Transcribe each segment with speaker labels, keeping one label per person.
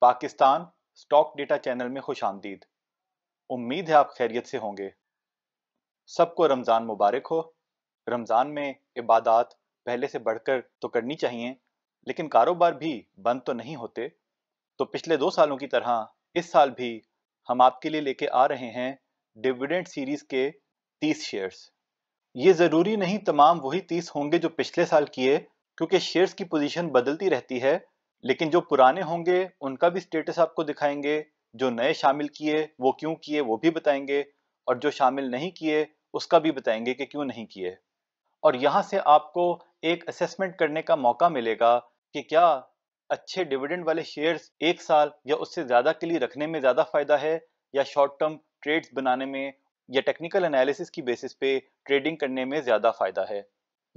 Speaker 1: Pakistan stock data channel में खुश आमदीद उम्मीद है आप खैरियत से होंगे सबको रमज़ान मुबारक हो रमज़ान में इबादत पहले से बढ़कर तो करनी चाहिए लेकिन कारोबार भी बंद तो नहीं होते तो पिछले दो सालों की तरह इस साल भी हम आपके लिए लेके आ रहे हैं डिविडेंड सीरीज़ के तीस शेयर्स ये ज़रूरी नहीं तमाम वही तीस होंगे जो पिछले साल किए क्योंकि शेयर्स की पोजीशन बदलती रहती है लेकिन जो पुराने होंगे उनका भी स्टेटस आपको दिखाएंगे जो नए शामिल किए वो क्यों किए वो भी बताएंगे और जो शामिल नहीं किए उसका भी बताएंगे कि क्यों नहीं किए और यहाँ से आपको एक असेसमेंट करने का मौका मिलेगा कि क्या अच्छे डिविडेंड वाले शेयर्स एक साल या उससे ज़्यादा के लिए रखने में ज़्यादा फायदा है या शॉर्ट टर्म ट्रेड्स बनाने में या टेक्निकल एनालिसिस की बेसिस पे ट्रेडिंग करने में ज़्यादा फायदा है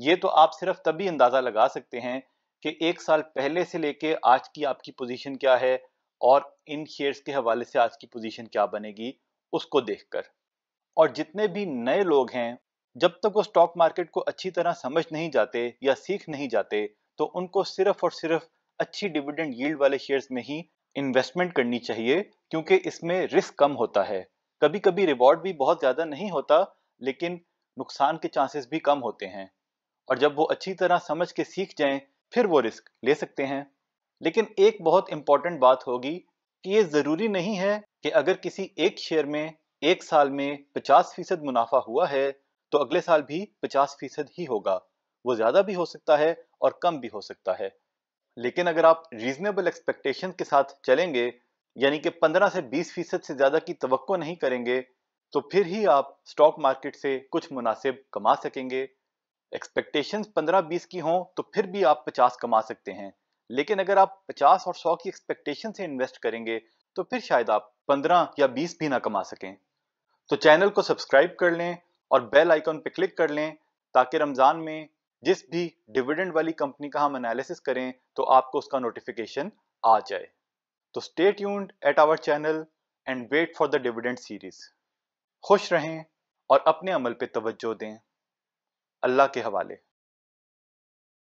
Speaker 1: ये तो आप सिर्फ तभी अंदाज़ा लगा सकते हैं कि एक साल पहले से लेके आज की आपकी पोजीशन क्या है और इन शेयर्स के हवाले से आज की पोजीशन क्या बनेगी उसको देखकर और जितने भी नए लोग हैं जब तक वो स्टॉक मार्केट को अच्छी तरह समझ नहीं जाते या सीख नहीं जाते तो उनको सिर्फ और सिर्फ अच्छी डिविडेंड यील्ड वाले शेयर्स में ही इन्वेस्टमेंट करनी चाहिए क्योंकि इसमें रिस्क कम होता है कभी कभी रिवॉर्ड भी बहुत ज़्यादा नहीं होता लेकिन नुकसान के चांसेस भी कम होते हैं और जब वो अच्छी तरह समझ के सीख जाएं फिर वो रिस्क ले सकते हैं लेकिन एक बहुत इंपॉर्टेंट बात होगी कि ये ज़रूरी नहीं है कि अगर किसी एक शेयर में एक साल में 50 फीसद मुनाफा हुआ है तो अगले साल भी 50 फीसद ही होगा वो ज़्यादा भी हो सकता है और कम भी हो सकता है लेकिन अगर आप रीजनेबल एक्सपेक्टेशन के साथ चलेंगे यानी कि 15 से 20 फीसद से ज़्यादा की तो नहीं करेंगे तो फिर ही आप स्टॉक मार्केट से कुछ मुनासिब कमा सकेंगे एक्सपेक्टेशंस 15-20 की हों तो फिर भी आप 50 कमा सकते हैं लेकिन अगर आप 50 और 100 की एक्सपेक्टेशन से इन्वेस्ट करेंगे तो फिर शायद आप 15 या 20 भी ना कमा सकें तो चैनल को सब्सक्राइब कर लें और बेल आइकॉन पर क्लिक कर लें ताकि रमज़ान में जिस भी डिविडेंड वाली कंपनी का हम एनालिसिस करें तो आपको उसका नोटिफिकेशन आ जाए तो stay tuned at our channel and wait for the dividend series खुश रहें और अपने अमल पर तवज्जो दें अल्लाह के हवाले